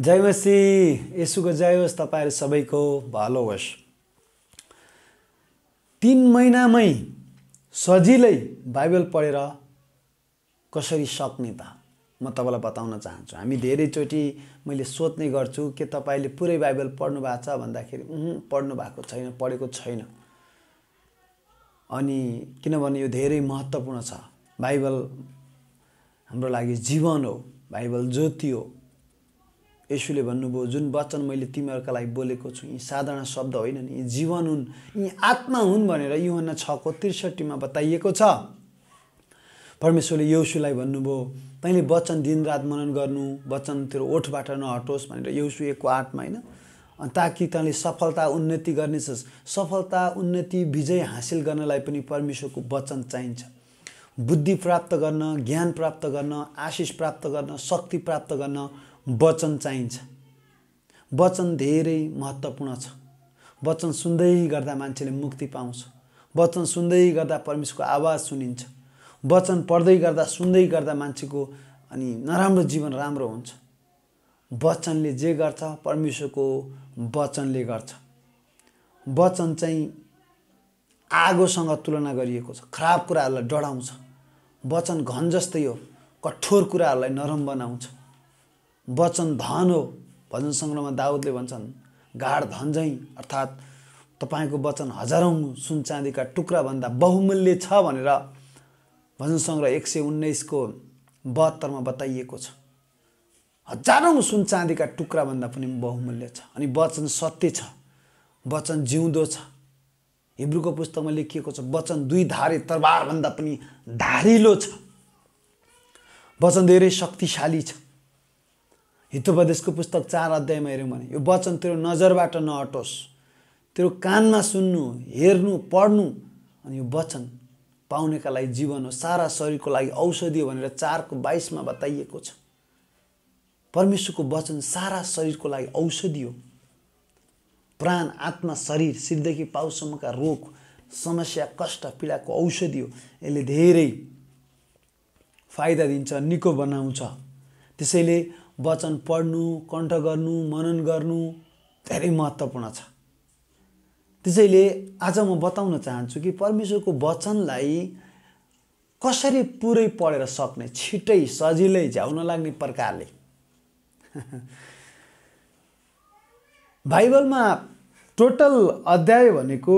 जय यसुको जय होस् तपाईँहरू सबैको भलो होस् तिन महिनामै सजिलै बाइबल पढेर कसरी सक्ने त म तपाईँलाई बताउन चाहन्छु हामी धेरैचोटि मैले सोध्ने गर्छु के तपाईँले पुरै बाइबल पढ्नु भएको छ भन्दाखेरि पढ्नु भएको छैन पढेको छैन अनि किनभने यो धेरै महत्त्वपूर्ण छ बाइबल हाम्रो लागि जीवन हो बाइबल ज्योति हो यसुले भन्नुभयो जुन वचन मैले तिमीहरूका लागि बोलेको छु यी साधारण शब्द होइन नि यी जीवन हुन् यी आत्मा हुन् भनेर युहन्ना छको त्रिसठीमा बताइएको छ परमेश्वरले यौसुलाई भन्नुभयो तैँले वचन दिनरात मनन गर्नु वचन तेरो ओठबाट नहटोस् भनेर यौसु एकको आठमा होइन ताकि तैँले सफलता उन्नति गर्नेछस् सफलता उन्नति विजय हासिल गर्नलाई पनि परमेश्वरको वचन चाहिन्छ बुद्धि प्राप्त गर्न ज्ञान प्राप्त गर्न आशिष प्राप्त गर्न शक्ति प्राप्त गर्न वचन चाहिन्छ वचन धेरै महत्त्वपूर्ण छ वचन सुन्दै गर्दा मान्छेले मुक्ति पाउँछ वचन सुन्दै गर्दा परमेश्वरको आवाज सुनिन्छ वचन पढ्दै गर्दा सुन्दै गर्दा मान्छेको अनि नराम्रो जीवन राम्रो हुन्छ वचनले जे गर्छ परमेश्वरको वचनले गर्छ वचन चाहिँ आगोसँग तुलना गरिएको छ खराब कुराहरूलाई डढाउँछ वचन घन जस्तै हो कठोर कुराहरूलाई नरम बनाउँछ वचन धन हो भजन सङ्ग्रहमा दाउदले भन्छन् गाड धन झैँ अर्थात् तपाईँको वचन हजारौँ सुन चाँदीका टुक्राभन्दा बहुमूल्य छ भनेर भजन सङ्ग्रह एक सय उन्नाइसको बहत्तरमा बताइएको छ हजारौँ सुन चाँदीका टुक्राभन्दा पनि बहुमूल्य छ अनि वचन सत्य छ वचन जिउँदो छ हिब्रूको पुस्तकमा लेखिएको छ वचन दुई धारे तरबारभन्दा पनि धारिलो छ वचन धेरै शक्तिशाली छ हितोपदेशको पुस्तक चार अध्यायमा हेऱ्यौँ भने यो वचन तेरो नजरबाट नहटोस् तेरो कानमा सुन्नु हेर्नु पढ्नु अनि यो वचन पाउनेका लागि जीवन हो सारा शरीरको लागि औषधि हो भनेर चारको बाइसमा बताइएको छ परमेश्वरको वचन सारा शरीरको लागि औषधि हो प्राण आत्मा शरीर सिद्धकी पाउसम्मका रोग समस्या कष्ट पीडाको औषधि हो यसले धेरै फाइदा दिन्छ निको बनाउँछ त्यसैले वचन पढ्नु कण्ठ गर्नु मनन गर्नु धेरै महत्त्वपूर्ण छ त्यसैले आज म बताउन चाहन्छु कि परमेश्वरको वचनलाई कसरी पुरै पढेर सक्ने छिटै सजिलै झ्याउन लाग्ने प्रकारले बाइबलमा टोटल अध्याय भनेको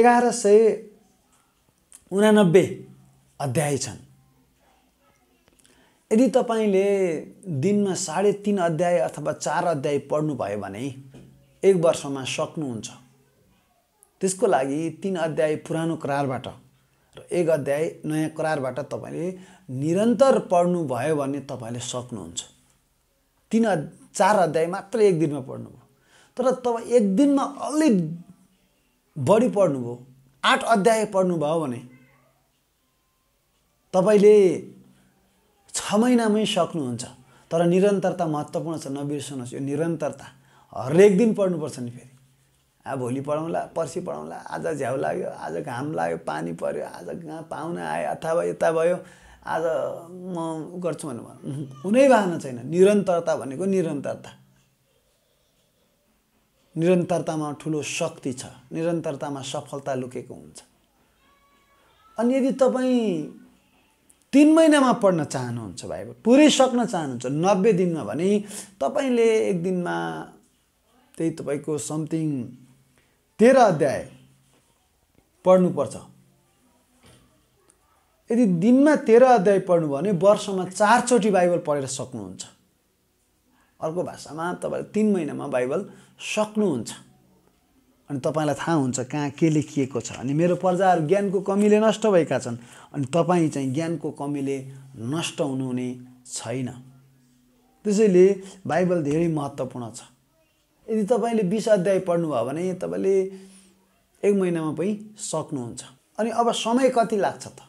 एघार सय उनानब्बे अध्याय छन् यदि तपाईँले दिनमा साढे तिन अध्याय अथवा चार अध्याय पढ्नुभयो भने एक वर्षमा सक्नुहुन्छ त्यसको लागि तिन अध्याय पुरानो करारबाट र एक अध्याय नयाँ करारबाट तपाईँले निरन्तर पढ्नुभयो भने तपाईँले सक्नुहुन्छ तिन अ चार अध्याय मात्र एक दिनमा पढ्नुभयो तर तपाईँ एक दिनमा अलिक बढी पढ्नुभयो आठ अध्याय पढ्नुभयो भने तपाईँले छ महिनामै सक्नुहुन्छ तर निरन्तरता महत्त्वपूर्ण छ नबिर्सनुहोस् यो निरन्तरता हरेक दिन पढ्नुपर्छ नि फेरि अब भोलि पढाउँला पर्सि पढाउँला आज झ्याउ लाग्यो आज घाम लाग्यो पानी पऱ्यो आज घाँ पाहुना आयो अथवा यता भयो आज म गर्छु भने कुनै बाहना छैन निरन्तरता भनेको निरन्तरता निरन्तरतामा ठुलो शक्ति छ निरन्तरतामा सफलता लुकेको हुन्छ अनि यदि तपाईँ तिन महिनामा पढ्न चाहनुहुन्छ बाइबल पुरै सक्न चाहनुहुन्छ नब्बे दिनमा भने तपाईँले एक दिनमा त्यही तपाईँको समथिङ तेह्र अध्याय पढ्नुपर्छ यदि दिनमा तेह्र अध्याय पढ्नु भने वर्षमा चारचोटि बाइबल पढेर सक्नुहुन्छ अर्को भाषामा तपाईँले तिन महिनामा बाइबल सक्नुहुन्छ अनि तपाईँलाई थाहा हुन्छ कहाँ के लेखिएको छ अनि मेरो पर्जाहरू ज्ञानको कमीले नष्ट भएका छन् अनि तपाईँ चाहिँ ज्ञानको कमीले नष्ट हुनुहुने छैन त्यसैले बाइबल धेरै महत्त्वपूर्ण छ यदि तपाईँले बिस अध्याय पढ्नुभयो भने तपाईँले एक महिनामा पनि सक्नुहुन्छ अनि अब समय कति लाग्छ त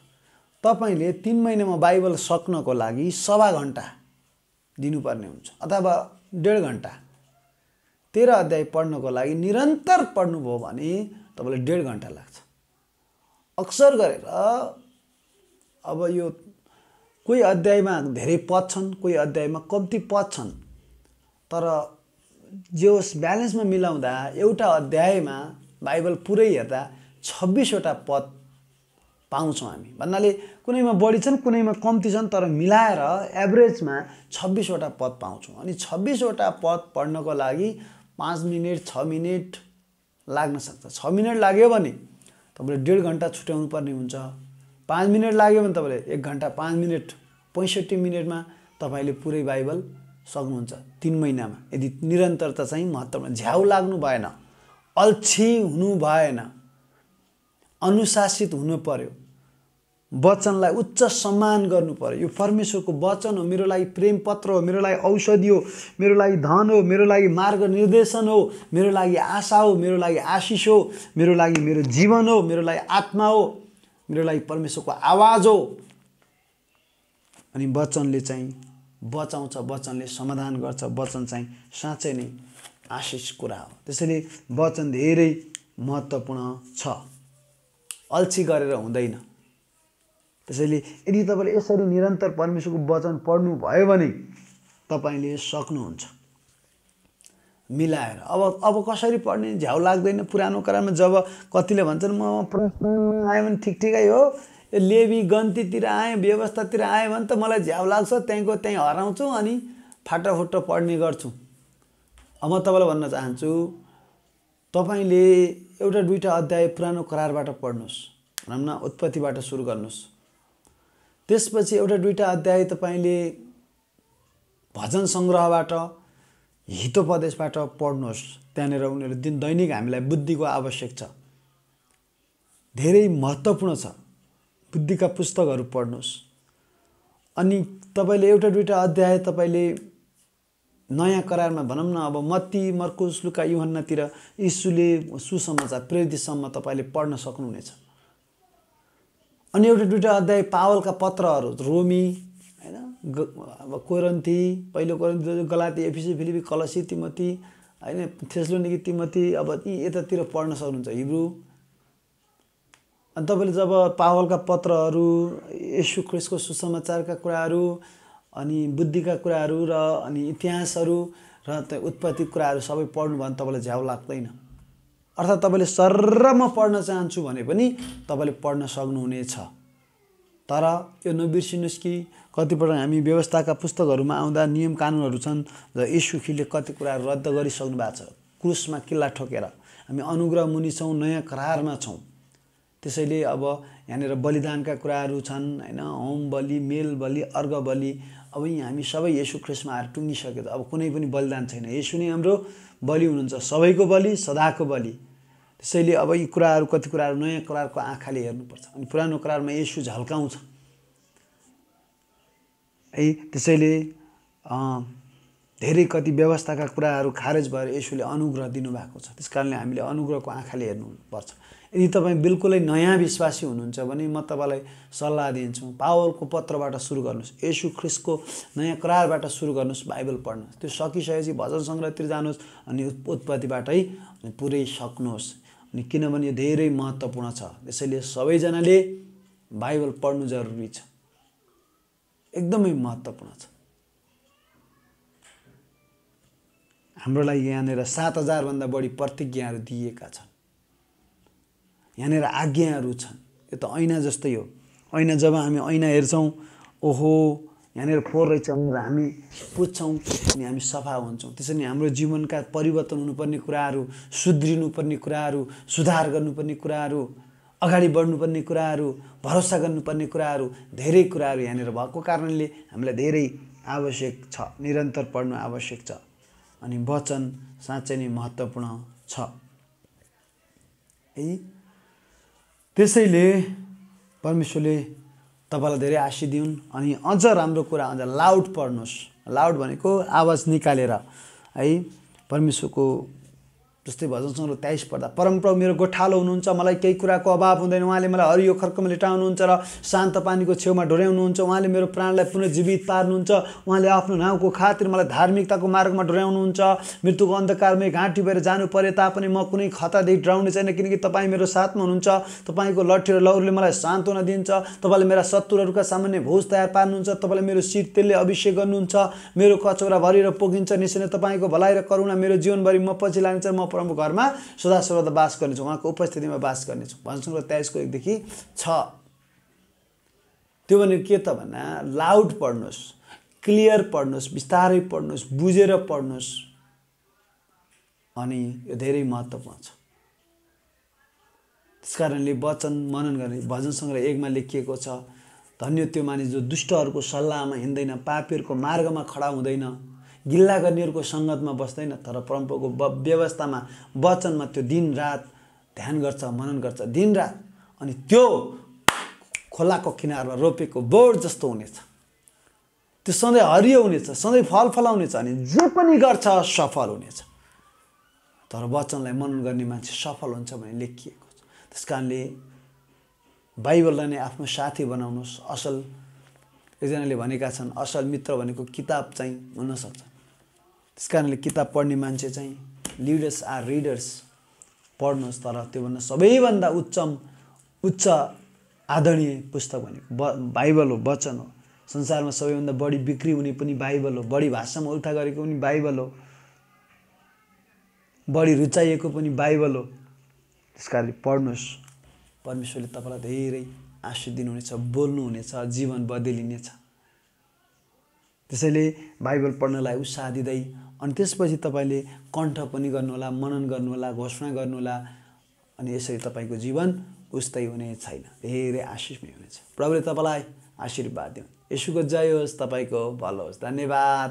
तपाईँले तिन महिनामा बाइबल सक्नको लागि सवा घन्टा दिनुपर्ने हुन्छ अथवा डेढ घन्टा तेह्र अध्याय पढ्नुको लागि निरन्तर पढ्नुभयो भने तपाईँलाई डेढ घन्टा लाग्छ अक्सर गरेर अब यो कोही अध्यायमा धेरै पद छन् कोही अध्यायमा कम्ती पद छन् तर जो ब्यालेन्समा मिलाउँदा एउटा अध्यायमा बाइबल पुरै हेर्दा छब्बिसवटा पद पाउँछौँ हामी भन्नाले कुनैमा बढी छन् कुनैमा कम्ती छन् तर मिलाएर एभरेजमा छब्बिसवटा पद पाउँछौँ अनि छब्बिसवटा पद पढ्नको लागि पाँच मिनट छ मिनट लाग्न सक्छ छ मिनट लाग्यो भने तपाईँले डेढ घन्टा छुट्याउनु पर्ने हुन्छ पाँच मिनट लाग्यो भने तपाईँले एक घन्टा पाँच मिनट पैँसठी मिनटमा तपाईँले पुरै बाइबल सक्नुहुन्छ तिन महिनामा यदि निरन्तरता चाहिँ महत्त्वपूर्ण झ्याउ लाग्नु भएन अल्छी हुनु भएन अनुशासित हुनु पर्यो वचनलाई उच्च सम्मान गर्नु पऱ्यो यो परमेश्वरको वचन हो मेरो लागि प्रेम पत्र हो मेरो लागि औषधि हो मेरो लागि धन हो मेरो लागि मार्ग निर्देशन हो मेरो लागि आशा हो मेरो लागि आशिष हो मेरो लागि मेरो जीवन हो मेरो लागि आत्मा हो मेरो लागि परमेश्वरको आवाज हो अनि वचनले चाहिँ बचाउँछ वचनले समाधान गर्छ वचन चाहिँ साँच्चै नै आशिष कुरा हो त्यसैले वचन धेरै महत्त्वपूर्ण छ अल्छी गरेर हुँदैन त्यसैले यदि तपाईँले यसरी निरन्तर परमेश्वरको वचन पढ्नु भयो भने तपाईँले सक्नुहुन्छ मिलाएर अब अब कसरी पढ्ने झ्याउ लाग्दैन पुरानो करारमा जब कतिले भन्छन् म प्रश्न आयो भने ठिक ठिकै हो यो लेबी गन्तीतिर आएँ व्यवस्थातिर आएँ भने त मलाई झ्याउ लाग्छ त्यहीँको त्यहीँ हराउँछु अनि फाटाफुटो पढ्ने गर्छु अब म तपाईँलाई भन्न चाहन्छु तपाईँले एउटा दुइटा अध्याय पुरानो करारबाट पढ्नुहोस् भनौँ न उत्पत्तिबाट सुरु गर्नुहोस् त्यसपछि एउटा दुईवटा अध्याय तपाईँले भजन सङ्ग्रहबाट हितोपदेशबाट पढ्नुहोस् त्यहाँनिर उनीहरू दिन दैनिक हामीलाई बुद्धिको आवश्यक छ धेरै महत्त्वपूर्ण छ बुद्धिका पुस्तकहरू पढ्नुहोस् अनि तपाईँले एउटा दुईवटा अध्याय तपाईँले नयाँ करारमा भनौँ न अब मत्ती मर्कुस लुका युहन्नातिर यीशुले सुसमाचार प्रेरितसम्म तपाईँले पढ्न सक्नुहुनेछ अनि एउटा दुइटा अध्याय पावलका पत्रहरू रोमी होइन अब कोरन्थी पहिलो कोरन्थी गलाती एफिसी फिलिपी कलसी तिमती होइन थेस्लोनिकी तिमती अब यी यतातिर पढ्न सक्नुहुन्छ हिब्रू अनि तपाईँले जब पावलका पत्रहरू यशु क्रिसको सुसमाचारका कुराहरू अनि बुद्धिका कुराहरू र अनि इतिहासहरू र उत्पत्ति कुराहरू सबै पढ्नु भयो भने तपाईँलाई झ्याउ लाग्दैन अर्थात् तपाईँले सर्र म पढ्न चाहन्छु भने पनि तपाईँले पढ्न सक्नुहुनेछ तर यो नबिर्सिनुहोस् कि कतिपल्ट हामी व्यवस्थाका पुस्तकहरूमा आउँदा नियम कानुनहरू छन् र यसुखीले कति कुरा रद्द गरिसक्नु भएको छ क्रुसमा किल्ला ठोकेर हामी अनुग्रह मुनि छौँ नयाँ करारमा छौँ त्यसैले अब यहाँनिर बलिदानका कुराहरू छन् होइन होम बलि मेल बलि अर्घ बलि अब हामी सबै यसु ख्रिस्टमा आएर टुङ्गिसक्यो त अब कुनै पनि बलिदान छैन यसु नै हाम्रो बलि हुनुहुन्छ सबैको बलि सदाको बलि त्यसैले अब यी कुराहरू कति कुराहरू नयाँ करारको आँखाले हेर्नुपर्छ अनि पुरानो करारमा यसु झल्काउँछ है त्यसैले धेरै कति व्यवस्थाका कुराहरू खारेज भएर यसुले अनुग्रह दिनुभएको छ त्यस कारणले हामीले अनुग्रहको आँखाले हेर्नुपर्छ यदि तपाईँ बिल्कुलै नयाँ विश्वासी हुनुहुन्छ भने म तपाईँलाई सल्लाह दिन्छु पावलको पत्रबाट सुरु गर्नुहोस् यसु ख्रिस्टको नयाँ करारबाट सुरु गर्नुहोस् बाइबल पढ्नुहोस् त्यो सकिसकेपछि भजन सङ्ग्रहतिर जानुहोस् अनि उत्पत्तिबाटै पुरै सक्नुहोस् अनि किनभने यो धेरै महत्त्वपूर्ण छ त्यसैले सबैजनाले बाइबल पढ्नु जरुरी छ एकदमै महत्त्वपूर्ण छ हाम्रो लागि यहाँनिर सात हजारभन्दा बढी प्रतिज्ञाहरू दिएका छन् यहाँनिर आज्ञाहरू छन् यो त ऐना जस्तै हो ऐना जब हामी ऐना हेर्छौँ ओहो यहाँनिर फोहोर रहेछ भनेर हामी पुज्छौँ अनि हामी सफा हुन्छौँ त्यसरी हाम्रो जीवनका परिवर्तन हुनुपर्ने कुराहरू सुध्रिनुपर्ने कुराहरू सुधार गर्नुपर्ने कुराहरू अगाडि बढ्नुपर्ने कुराहरू भरोसा गर्नुपर्ने कुराहरू धेरै कुराहरू यहाँनिर भएको कारणले हामीलाई धेरै आवश्यक छ निरन्तर पढ्नु आवश्यक छ अनि वचन साँच्चै नै महत्त्वपूर्ण छ है त्यसैले परमेश्वरले तपाईँलाई धेरै आशी दिउन् अनि अझ राम्रो कुरा अझ लाउड पढ्नुहोस् लाउड भनेको आवाज निकालेर है परमेश्वरको जस्तै भजन सङ्ग्रह त्याइस पर्दा परमप्रभु मेरो गोठालो हुनुहुन्छ मलाई केही कुराको अभाव हुँदैन उहाँले मलाई हरियो खर्कमा लेटाउनुहुन्छ र शान्त पानीको छेउमा डोर्याउनुहुन्छ उहाँले मेरो प्राणलाई पुनर्जीवित पार्नुहुन्छ उहाँले आफ्नो नाउँको खातिर मलाई धार्मिकताको मार्गमा डोर्याउनुहुन्छ मृत्युको अन्धकारमै घाँटी भएर जानु परे तापनि म कुनै खतादेखि डराउने छैन किनकि तपाईँ मेरो साथमा हुनुहुन्छ तपाईँको लट्ठी र लौरले मलाई सान्त्वना दिन्छ तपाईँले मेरा शत्रुहरूका सामान्य भोज तयार पार्नुहुन्छ तपाईँले मेरो सिट तेलले अभिषेक गर्नुहुन्छ मेरो कचौरा भरिएर पोखिन्छ निश्चय तपाईँको भलाइ र करुणा मेरो जीवनभरि म पछि लाग्छ म प्रमुख घरमा सदा सर्वदा बास गर्नेछु उहाँको उपस्थितिमा बास गर्नेछु भन्छौँ र तेइसको एकदेखि छ त्यो भनेको के त भन्दा लाउड पढ्नुहोस् क्लियर पढ्नुहोस् बिस्तारै पढ्नुहोस् बुझेर पढ्नुहोस् अनि यो धेरै महत्त्वपूर्ण छ त्यस कारणले वचन मनन गर्ने भजन सङ्ग्रह एकमा लेखिएको छ धन्य त्यो मानिस जो दुष्टहरूको सल्लाहमा हिँड्दैन पापीहरूको मार्गमा खडा हुँदैन गिल्ला गर्नेहरूको सङ्गतमा बस्दैन तर परम्पराको व्यवस्थामा वचनमा त्यो दिन रात ध्यान गर्छ मनन गर्छ दिन रात अनि त्यो खोलाको किनारमा रोपेको बोट जस्तो हुनेछ त्यो सधैँ हरियो हुनेछ सधैँ फल फलाउनेछ अनि जो पनि गर्छ सफल हुनेछ तर वचनलाई मनन गर्ने मान्छे सफल हुन्छ भने लेखिएको छ त्यस कारणले बाइबललाई नै आफ्नो साथी बनाउनुहोस् असल एकजनाले भनेका छन् असल मित्र भनेको किताब चाहिँ हुनसक्छ त्यस कारणले किताब पढ्ने मान्छे चाहिँ लिडर्स आर रिडर्स पढ्नुहोस् तर त्योभन्दा सबैभन्दा उच्चम उच्च आदरणीय पुस्तक भनेको ब बाइबल हो वचन हो संसारमा सबैभन्दा बढी बिक्री हुने पनि बाइबल हो बढी भाषामा उल्था गरेको पनि बाइबल हो बढी रुचाइएको पनि बाइबल हो त्यस कारणले पढ्नुहोस् परमेश्वरले तपाईँलाई धेरै आशिष दिनुहुनेछ बोल्नुहुनेछ जीवन बदलिनेछ त्यसैले बाइबल पढ्नलाई उत्साह दिँदै अनि त्यसपछि तपाईँले कण्ठ पनि गर्नुहोला मनन गर्नुहोला घोषणा गर्नुहोला अनि यसरी तपाईँको जीवन उस्तै हुने छैन धेरै आशिषमय हुनेछ प्रभुले तपाईँलाई आशीर्वाद दिउन् यसुको जय होस् तपाईँको भलो होस् धन्यवाद